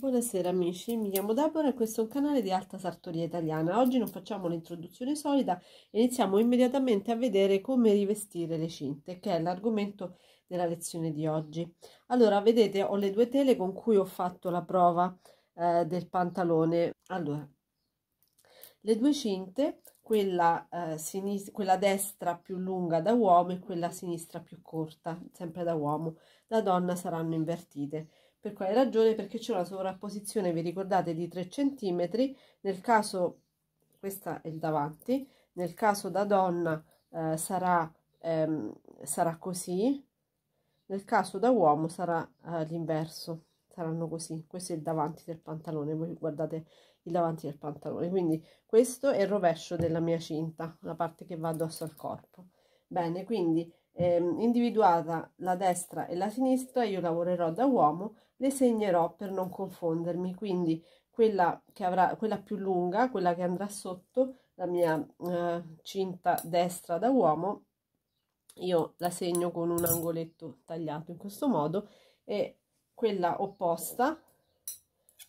Buonasera amici, mi chiamo Deborah e questo è un canale di Alta Sartoria Italiana. Oggi non facciamo l'introduzione solida, iniziamo immediatamente a vedere come rivestire le cinte, che è l'argomento della lezione di oggi. Allora, vedete, ho le due tele con cui ho fatto la prova eh, del pantalone. Allora, le due cinte, quella, eh, quella destra più lunga da uomo e quella sinistra più corta, sempre da uomo, da donna saranno invertite per quale ragione? Perché c'è una sovrapposizione, vi ricordate, di 3 cm, nel caso, questa è il davanti, nel caso da donna eh, sarà, ehm, sarà così, nel caso da uomo sarà eh, l'inverso, saranno così, questo è il davanti del pantalone, voi guardate il davanti del pantalone, quindi questo è il rovescio della mia cinta, la parte che va addosso al corpo. Bene, quindi ehm, individuata la destra e la sinistra, io lavorerò da uomo le segnerò per non confondermi, quindi quella che avrà quella più lunga, quella che andrà sotto la mia eh, cinta destra da uomo, io la segno con un angoletto tagliato in questo modo e quella opposta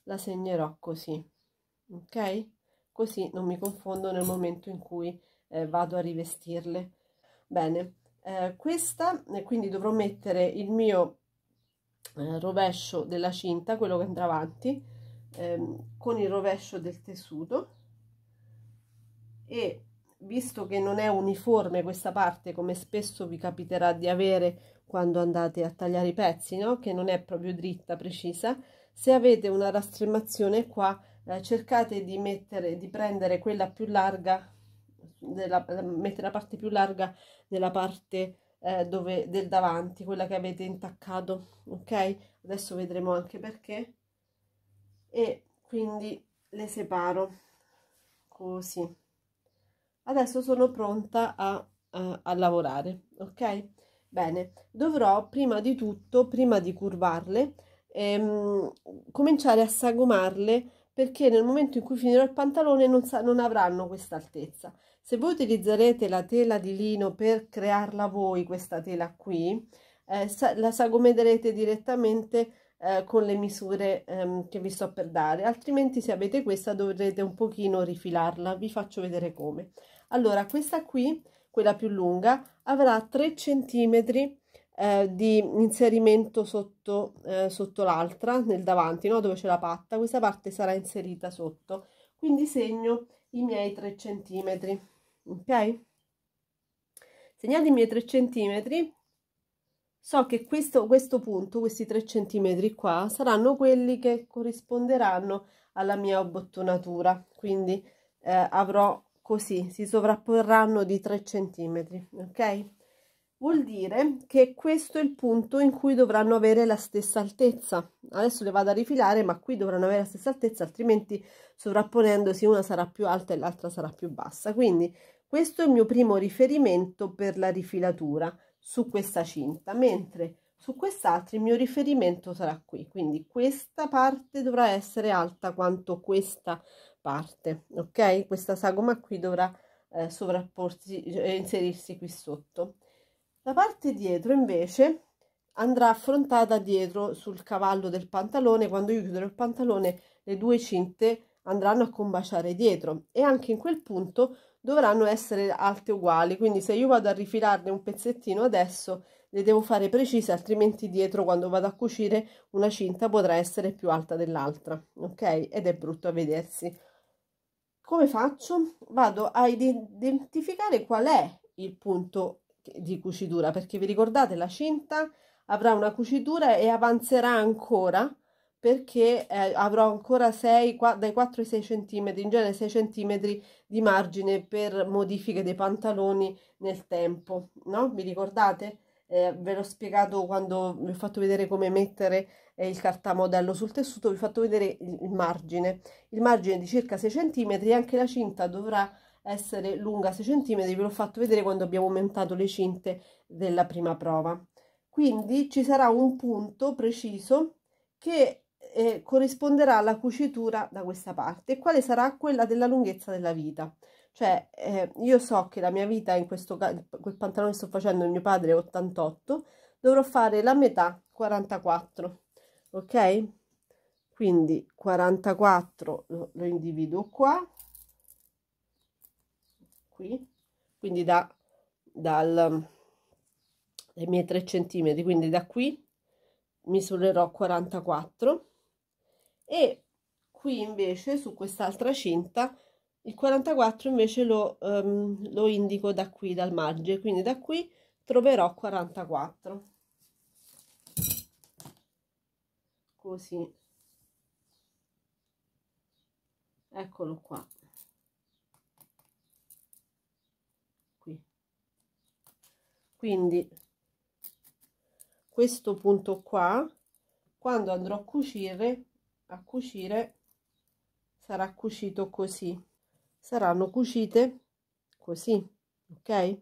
la segnerò così, ok? Così non mi confondo nel momento in cui eh, vado a rivestirle. Bene, eh, questa, quindi dovrò mettere il mio eh, rovescio della cinta, quello che andrà avanti, ehm, con il rovescio del tessuto e visto che non è uniforme questa parte come spesso vi capiterà di avere quando andate a tagliare i pezzi, no? che non è proprio dritta, precisa, se avete una rastremazione qua eh, cercate di, mettere, di prendere quella più larga, della, mettere la parte più larga della parte eh, dove, del davanti, quella che avete intaccato, ok? Adesso vedremo anche perché. E quindi le separo così. Adesso sono pronta a, a, a lavorare, ok? Bene, dovrò prima di tutto, prima di curvarle, ehm, cominciare a sagomarle perché nel momento in cui finirò il pantalone non, non avranno questa altezza se voi utilizzerete la tela di lino per crearla voi, questa tela qui, eh, la sagomederete direttamente eh, con le misure ehm, che vi sto per dare, altrimenti se avete questa dovrete un pochino rifilarla, vi faccio vedere come. Allora, questa qui, quella più lunga, avrà 3 centimetri eh, di inserimento sotto, eh, sotto l'altra, nel davanti, no? dove c'è la patta, questa parte sarà inserita sotto. Quindi segno i miei 3 centimetri ok segnati i miei 3 centimetri so che questo, questo punto questi 3 centimetri qua saranno quelli che corrisponderanno alla mia abbottonatura quindi eh, avrò così si sovrapporranno di 3 centimetri ok vuol dire che questo è il punto in cui dovranno avere la stessa altezza adesso le vado a rifilare ma qui dovranno avere la stessa altezza altrimenti sovrapponendosi una sarà più alta e l'altra sarà più bassa quindi questo è il mio primo riferimento per la rifilatura su questa cinta mentre su quest'altra il mio riferimento sarà qui quindi questa parte dovrà essere alta quanto questa parte ok questa sagoma qui dovrà eh, sovrapporsi eh, inserirsi qui sotto la parte dietro invece andrà affrontata dietro sul cavallo del pantalone, quando io chiuderò il pantalone le due cinte andranno a combaciare dietro e anche in quel punto dovranno essere alte uguali, quindi se io vado a rifilarne un pezzettino adesso le devo fare precise, altrimenti dietro quando vado a cucire una cinta potrà essere più alta dell'altra, ok? Ed è brutto a vedersi. Come faccio? Vado a identificare qual è il punto di cucitura perché vi ricordate la cinta avrà una cucitura e avanzerà ancora perché eh, avrò ancora 6, 4, dai 4 ai 6 cm, in genere 6 cm di margine per modifiche dei pantaloni nel tempo, no? Vi ricordate? Eh, ve l'ho spiegato quando vi ho fatto vedere come mettere eh, il cartamodello sul tessuto, vi ho fatto vedere il, il margine, il margine di circa 6 cm anche la cinta dovrà essere lunga 6 cm, ve l'ho fatto vedere quando abbiamo aumentato le cinte della prima prova. Quindi ci sarà un punto preciso che eh, corrisponderà alla cucitura da questa parte, quale sarà quella della lunghezza della vita. Cioè, eh, io so che la mia vita in questo quel pantalone che sto facendo, il mio padre è 88, dovrò fare la metà 44, ok? Quindi 44 lo, lo individuo qua, qui quindi da dal dai miei 3 centimetri quindi da qui misurerò 44 e qui invece su quest'altra cinta il 44 invece lo, um, lo indico da qui dal margine quindi da qui troverò 44 così eccolo qua quindi questo punto qua quando andrò a cucire a cucire sarà cucito così saranno cucite così ok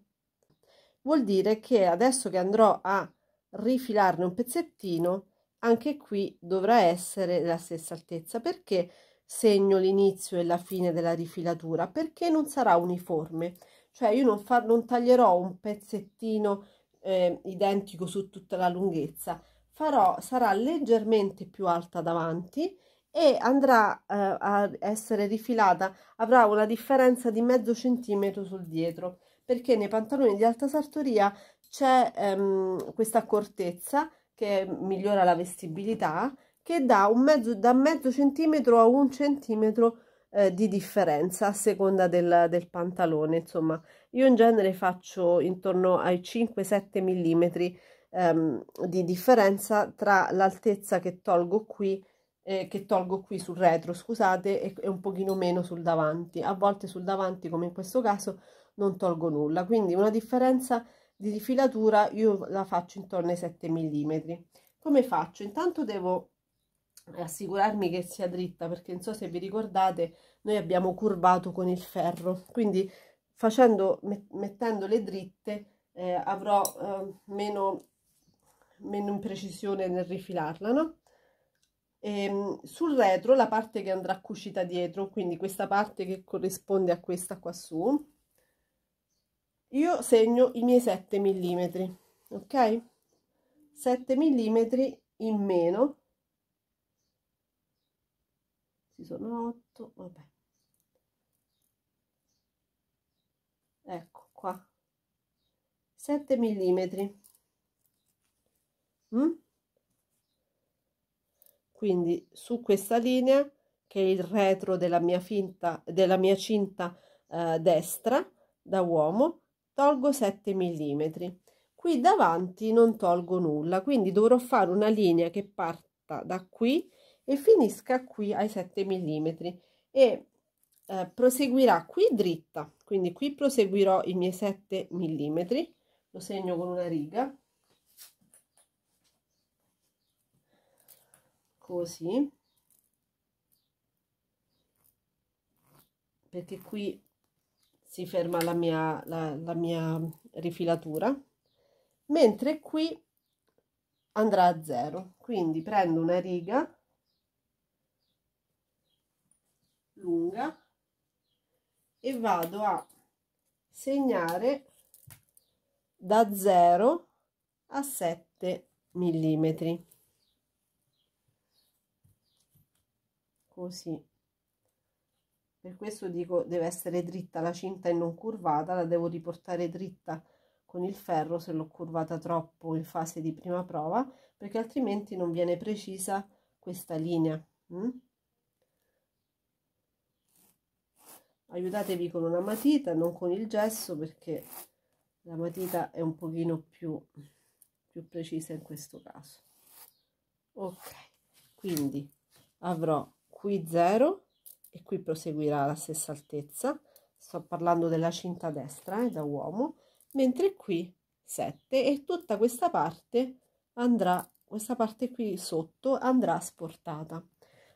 vuol dire che adesso che andrò a rifilarne un pezzettino anche qui dovrà essere la stessa altezza perché segno l'inizio e la fine della rifilatura perché non sarà uniforme cioè io non, fa, non taglierò un pezzettino eh, identico su tutta la lunghezza, farò, sarà leggermente più alta davanti e andrà eh, a essere rifilata, avrà una differenza di mezzo centimetro sul dietro, perché nei pantaloni di alta sartoria c'è ehm, questa accortezza che migliora la vestibilità, che dà un mezzo, da mezzo centimetro a un centimetro eh, di differenza a seconda del, del, pantalone insomma io in genere faccio intorno ai 5-7 mm ehm, di differenza tra l'altezza che tolgo qui eh, che tolgo qui sul retro scusate e, e un pochino meno sul davanti a volte sul davanti come in questo caso non tolgo nulla quindi una differenza di rifilatura io la faccio intorno ai 7 mm come faccio intanto devo assicurarmi che sia dritta perché non so se vi ricordate noi abbiamo curvato con il ferro quindi facendo mettendole dritte eh, avrò eh, meno, meno imprecisione nel rifilarla no? E, ehm, sul retro la parte che andrà cucita dietro quindi questa parte che corrisponde a questa qua su io segno i miei 7 mm ok 7 mm in meno questi sono 8 vabbè ecco qua 7 mm, mm? quindi su questa linea che è il retro della mia finta della mia cinta eh, destra da uomo tolgo 7 mm qui davanti non tolgo nulla quindi dovrò fare una linea che parta da qui e finisca qui ai 7 mm e eh, proseguirà qui dritta quindi qui proseguirò i miei 7 mm lo segno con una riga così perché qui si ferma la mia, la, la mia rifilatura mentre qui andrà a zero quindi prendo una riga lunga e vado a segnare da 0 a 7 mm così per questo dico deve essere dritta la cinta e non curvata la devo riportare dritta con il ferro se l'ho curvata troppo in fase di prima prova perché altrimenti non viene precisa questa linea mm? aiutatevi con una matita non con il gesso perché la matita è un pochino più, più precisa in questo caso ok quindi avrò qui 0 e qui proseguirà alla stessa altezza sto parlando della cinta destra eh, da uomo mentre qui 7 e tutta questa parte andrà questa parte qui sotto andrà asportata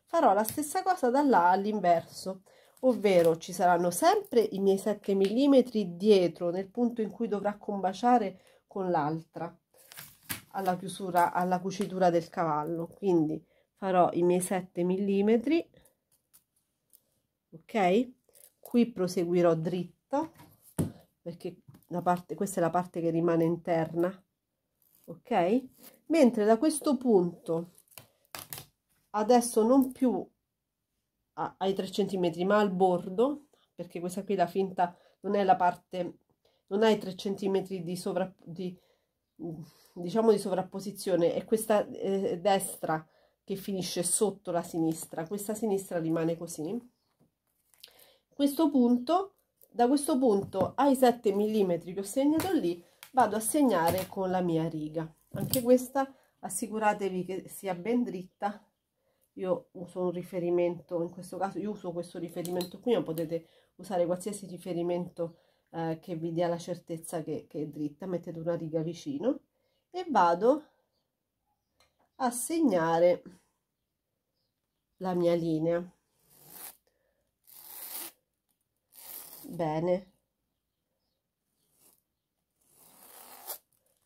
farò la stessa cosa da là all'inverso ovvero ci saranno sempre i miei 7 mm dietro nel punto in cui dovrà combaciare con l'altra alla chiusura alla cucitura del cavallo quindi farò i miei 7 mm ok qui proseguirò dritta perché la parte questa è la parte che rimane interna ok mentre da questo punto adesso non più a, ai 3 cm, ma al bordo, perché questa qui la finta non è la parte, non ha i 3 cm di, sovra, di, diciamo di sovrapposizione, è questa eh, destra che finisce sotto la sinistra, questa sinistra rimane così. Questo punto, da questo punto ai 7 mm che ho segnato lì, vado a segnare con la mia riga. Anche questa assicuratevi che sia ben dritta io uso un riferimento, in questo caso io uso questo riferimento qui, ma potete usare qualsiasi riferimento eh, che vi dia la certezza che, che è dritta, mettete una riga vicino e vado a segnare la mia linea. Bene.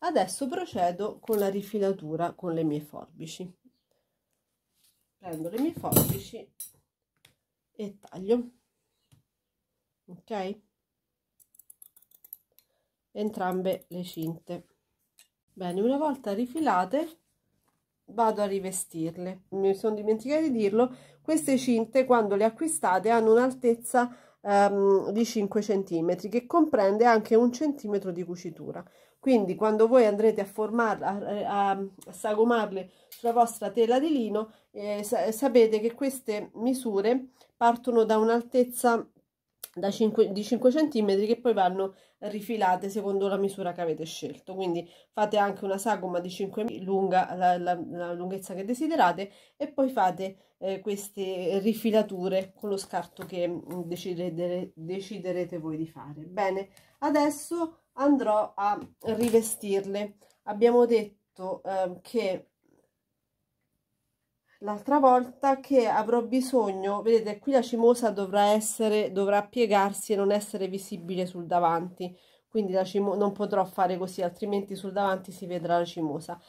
Adesso procedo con la rifilatura con le mie forbici prendo le mie forbici e taglio ok entrambe le cinte bene una volta rifilate vado a rivestirle mi sono dimenticata di dirlo queste cinte quando le acquistate hanno un'altezza um, di 5 cm che comprende anche un centimetro di cucitura quindi quando voi andrete a formarle eh, a, a, sagomarle sulla vostra tela di lino eh, sapete che queste misure partono da un'altezza 5, di 5 cm che poi vanno rifilate secondo la misura che avete scelto quindi fate anche una sagoma di 5 mm lunga la, la, la lunghezza che desiderate e poi fate eh, queste rifilature con lo scarto che mm, decidere, deciderete voi di fare bene adesso andrò a rivestirle abbiamo detto eh, che l'altra volta che avrò bisogno vedete qui la cimosa dovrà essere dovrà piegarsi e non essere visibile sul davanti quindi la cimo non potrò fare così altrimenti sul davanti si vedrà la cimosa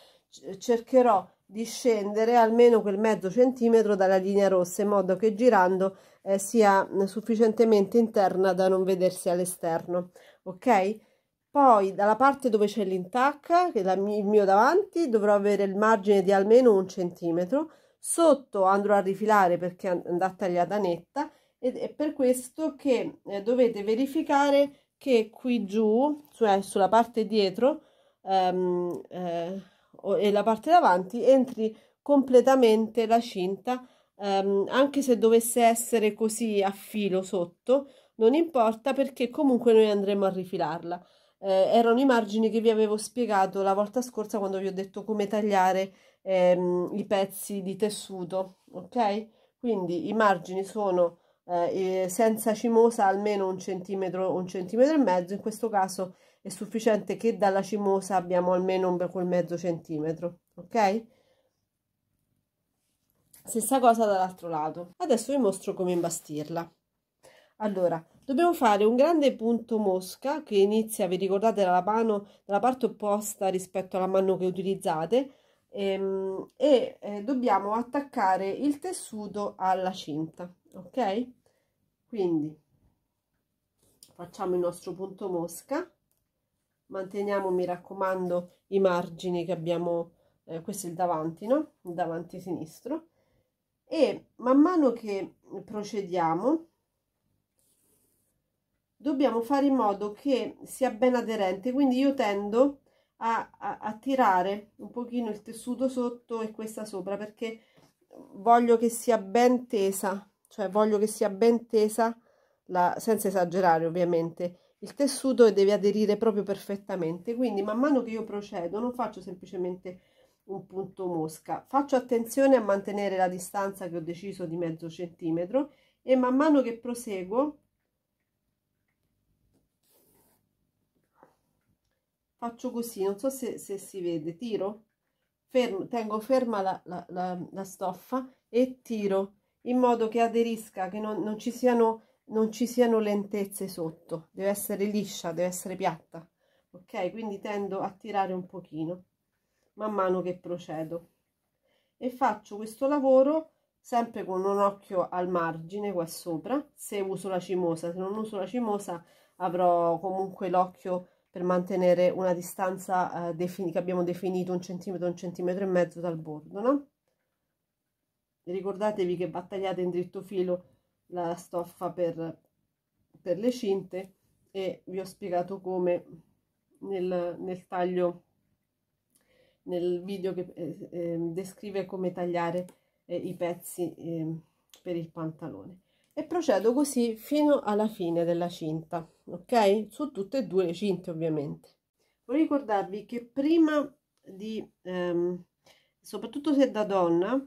cercherò di scendere almeno quel mezzo centimetro dalla linea rossa in modo che girando eh, sia sufficientemente interna da non vedersi all'esterno ok poi dalla parte dove c'è l'intacca che è il mio davanti dovrò avere il margine di almeno un centimetro sotto andrò a rifilare perché andrà tagliata netta ed è per questo che eh, dovete verificare che qui giù cioè sulla parte dietro ehm, eh, e la parte davanti entri completamente la cinta ehm, anche se dovesse essere così a filo sotto non importa perché comunque noi andremo a rifilarla eh, erano i margini che vi avevo spiegato la volta scorsa quando vi ho detto come tagliare ehm, i pezzi di tessuto, ok? Quindi i margini sono eh, senza cimosa almeno un centimetro, un centimetro e mezzo, in questo caso è sufficiente che dalla cimosa abbiamo almeno un quel mezzo centimetro, ok? Stessa cosa dall'altro lato. Adesso vi mostro come imbastirla. Allora, dobbiamo fare un grande punto mosca che inizia, vi ricordate, dalla, mano, dalla parte opposta rispetto alla mano che utilizzate Ehm, e, e eh, dobbiamo attaccare il tessuto alla cinta ok quindi facciamo il nostro punto mosca manteniamo mi raccomando i margini che abbiamo eh, questo è il davanti no il davanti sinistro e man mano che procediamo dobbiamo fare in modo che sia ben aderente quindi io tendo a, a, a tirare un pochino il tessuto sotto e questa sopra perché voglio che sia ben tesa cioè voglio che sia ben tesa la, senza esagerare ovviamente il tessuto deve aderire proprio perfettamente quindi man mano che io procedo non faccio semplicemente un punto mosca faccio attenzione a mantenere la distanza che ho deciso di mezzo centimetro e man mano che proseguo faccio così non so se, se si vede tiro fermo, tengo ferma la, la, la, la, stoffa e tiro in modo che aderisca che non, non, ci siano non ci siano lentezze sotto deve essere liscia deve essere piatta ok quindi tendo a tirare un pochino man mano che procedo e faccio questo lavoro sempre con un occhio al margine qua sopra se uso la cimosa se non uso la cimosa avrò comunque l'occhio per mantenere una distanza eh, che abbiamo definito un centimetro, un centimetro e mezzo dal bordo, no? Ricordatevi che va tagliata in dritto filo la stoffa per, per le cinte e vi ho spiegato come nel, nel taglio nel video che eh, ehm, descrive come tagliare eh, i pezzi eh, per il pantalone e procedo così fino alla fine della cinta ok su tutte e due le cinte ovviamente vorrei ricordarvi che prima di ehm, soprattutto se da donna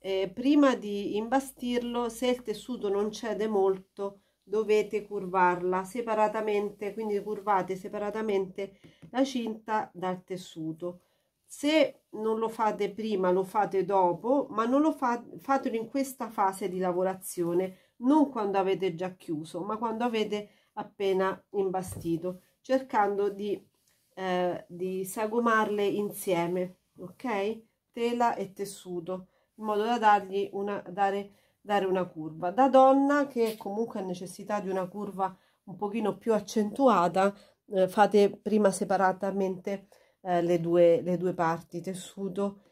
eh, prima di imbastirlo se il tessuto non cede molto dovete curvarla separatamente quindi curvate separatamente la cinta dal tessuto se non lo fate prima lo fate dopo ma non lo fa, fatelo in questa fase di lavorazione non quando avete già chiuso, ma quando avete appena imbastito, cercando di, eh, di sagomarle insieme, ok? Tela e tessuto, in modo da dargli una, dare, dare una curva. Da donna che comunque ha necessità di una curva un pochino più accentuata, eh, fate prima separatamente eh, le, due, le due parti, tessuto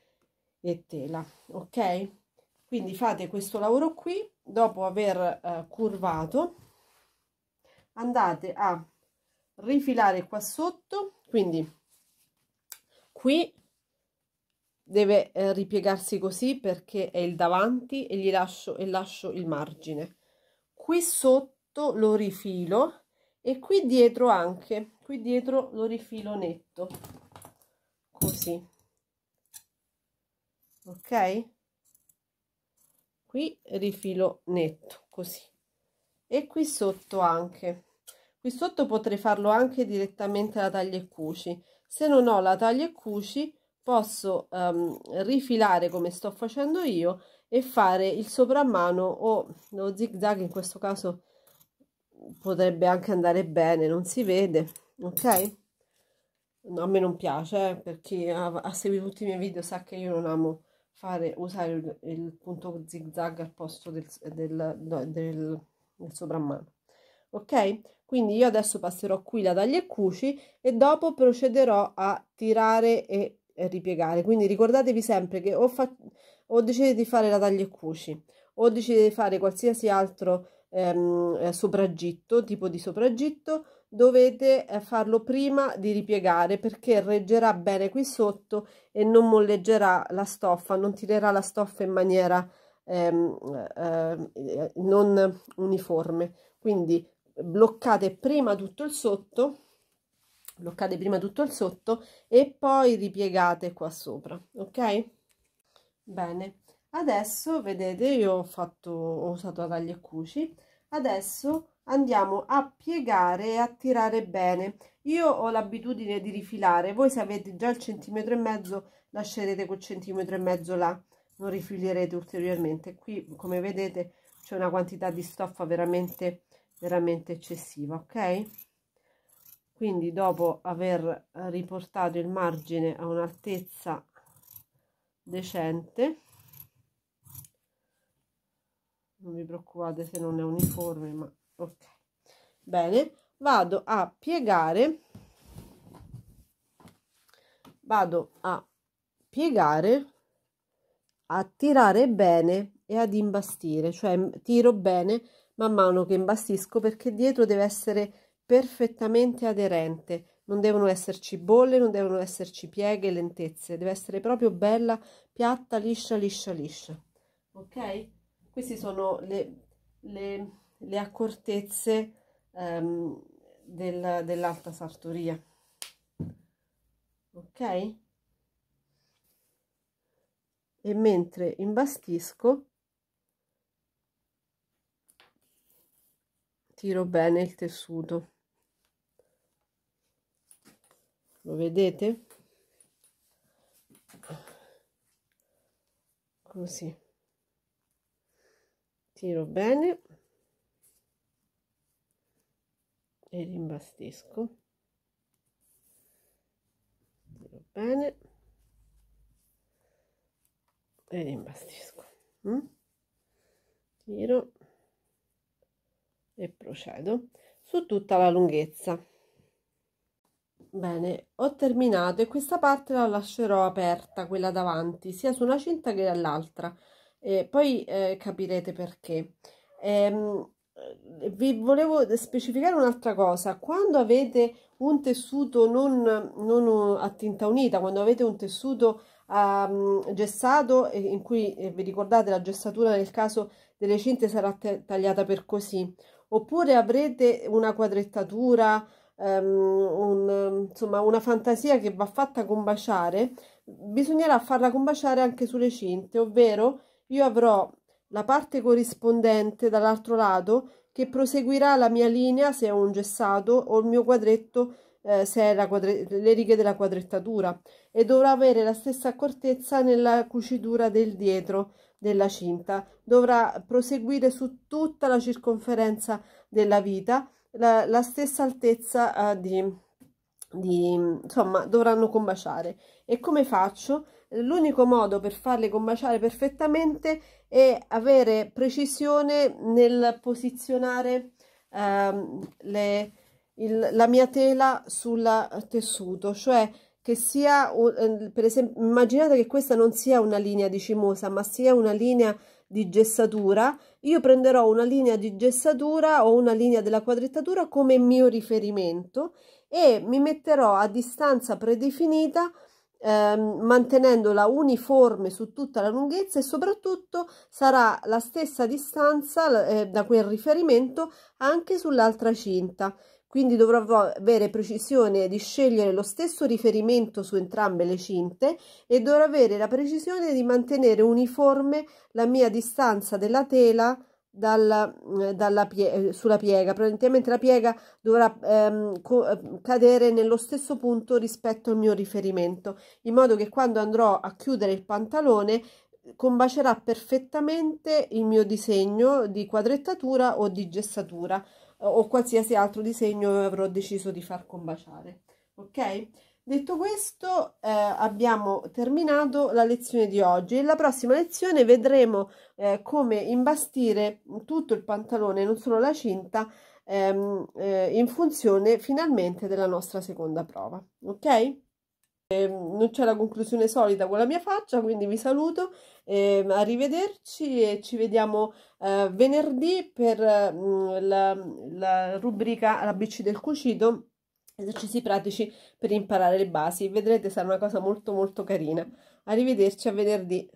e tela, ok? Quindi fate questo lavoro qui dopo aver eh, curvato andate a rifilare qua sotto quindi qui deve eh, ripiegarsi così perché è il davanti e gli lascio e lascio il margine qui sotto lo rifilo e qui dietro anche qui dietro lo rifilo netto così ok qui rifilo netto così e qui sotto anche qui sotto potrei farlo anche direttamente la taglia e cuci se non ho la taglia e cuci posso um, rifilare come sto facendo io e fare il sopramano o lo zig zag in questo caso potrebbe anche andare bene non si vede ok no, a me non piace eh, per chi ha, ha seguito tutti i miei video sa che io non amo fare usare il, il punto zag al posto del, del, del, del, del soprammano ok quindi io adesso passerò qui la taglia e cuci e dopo procederò a tirare e ripiegare quindi ricordatevi sempre che o, fa, o decidete di fare la taglia e cuci o decidete di fare qualsiasi altro ehm, sopragitto tipo di sopragitto dovete eh, farlo prima di ripiegare perché reggerà bene qui sotto e non molleggerà la stoffa, non tirerà la stoffa in maniera ehm, ehm, eh, non uniforme. Quindi bloccate prima tutto il sotto, bloccate prima tutto il sotto e poi ripiegate qua sopra, ok? Bene, adesso vedete io ho fatto, ho usato la taglia e cuci, adesso andiamo a piegare e a tirare bene io ho l'abitudine di rifilare voi se avete già il centimetro e mezzo lascerete quel centimetro e mezzo là non rifilerete ulteriormente qui come vedete c'è una quantità di stoffa veramente veramente eccessiva ok quindi dopo aver riportato il margine a un'altezza decente non vi preoccupate se non è uniforme ma ok bene vado a piegare vado a piegare a tirare bene e ad imbastire cioè tiro bene man mano che imbastisco perché dietro deve essere perfettamente aderente non devono esserci bolle, non devono esserci pieghe, lentezze, deve essere proprio bella, piatta, liscia, liscia, liscia. Ok? Queste sono le, le le accortezze ehm, del, dell'alta sartoria ok e mentre imbastisco tiro bene il tessuto lo vedete così tiro bene e rimbastisco tiro bene e rimbastisco mm? tiro e procedo su tutta la lunghezza bene ho terminato e questa parte la lascerò aperta quella davanti sia su una cinta che dall'altra e poi eh, capirete perché ehm, eh, vi volevo specificare un'altra cosa quando avete un tessuto non, non, eh, a tinta unita quando avete un tessuto um, gessato eh, in cui eh, vi ricordate la gessatura nel caso delle cinte sarà tagliata per così oppure avrete una quadrettatura um, un, insomma una fantasia che va fatta combaciare bisognerà farla combaciare anche sulle cinte ovvero io avrò la parte corrispondente dall'altro lato che proseguirà la mia linea se ho un gessato o il mio quadretto eh, se è la quadre le righe della quadrettatura e dovrà avere la stessa accortezza nella cucitura del dietro della cinta dovrà proseguire su tutta la circonferenza della vita la, la stessa altezza eh, di, di insomma dovranno combaciare e come faccio l'unico modo per farle combaciare perfettamente è e avere precisione nel posizionare ehm, le, il, la mia tela sul tessuto, cioè che sia, ehm, per esempio, immaginate che questa non sia una linea di cimosa, ma sia una linea di gessatura, io prenderò una linea di gessatura o una linea della quadrettatura come mio riferimento e mi metterò a distanza predefinita ehm, mantenendola uniforme su tutta la lunghezza e soprattutto sarà la stessa distanza eh, da quel riferimento anche sull'altra cinta quindi dovrò avere precisione di scegliere lo stesso riferimento su entrambe le cinte e dovrò avere la precisione di mantenere uniforme la mia distanza della tela dalla, eh, dalla pie eh, sulla piega. Praticamente la piega dovrà ehm, eh, cadere nello stesso punto rispetto al mio riferimento, in modo che quando andrò a chiudere il pantalone combacerà perfettamente il mio disegno di quadrettatura o di gessatura o qualsiasi altro disegno avrò deciso di far combaciare. Ok? Detto questo, eh, abbiamo terminato la lezione di oggi. Nella prossima lezione vedremo eh, come imbastire tutto il pantalone, non solo la cinta, ehm, eh, in funzione finalmente della nostra seconda prova. Ok? Ehm, non c'è la conclusione solita con la mia faccia, quindi vi saluto, ehm, arrivederci e ci vediamo eh, venerdì per mh, mm, la, la rubrica l'ABC del cucito esercizi pratici per imparare le basi. Vedrete sarà una cosa molto molto carina. Arrivederci a venerdì.